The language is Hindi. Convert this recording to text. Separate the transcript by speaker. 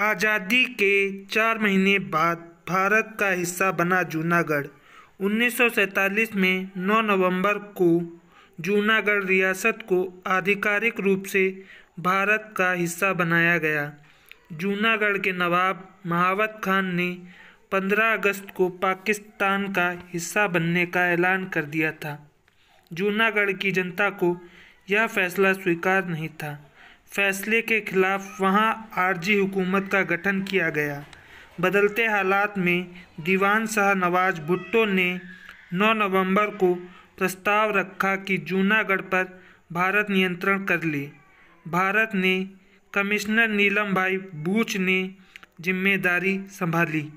Speaker 1: आज़ादी के चार महीने बाद भारत का हिस्सा बना जूनागढ़ 1947 में 9 नवंबर को जूनागढ़ रियासत को आधिकारिक रूप से भारत का हिस्सा बनाया गया जूनागढ़ के नवाब महावत खान ने 15 अगस्त को पाकिस्तान का हिस्सा बनने का ऐलान कर दिया था जूनागढ़ की जनता को यह फैसला स्वीकार नहीं था फैसले के खिलाफ वहां आरजी हुकूमत का गठन किया गया बदलते हालात में दीवान शाह नवाज भुट्टो ने 9 नवंबर को प्रस्ताव रखा कि जूनागढ़ पर भारत नियंत्रण कर ले भारत ने कमिश्नर नीलम भाई बूच ने जिम्मेदारी संभाली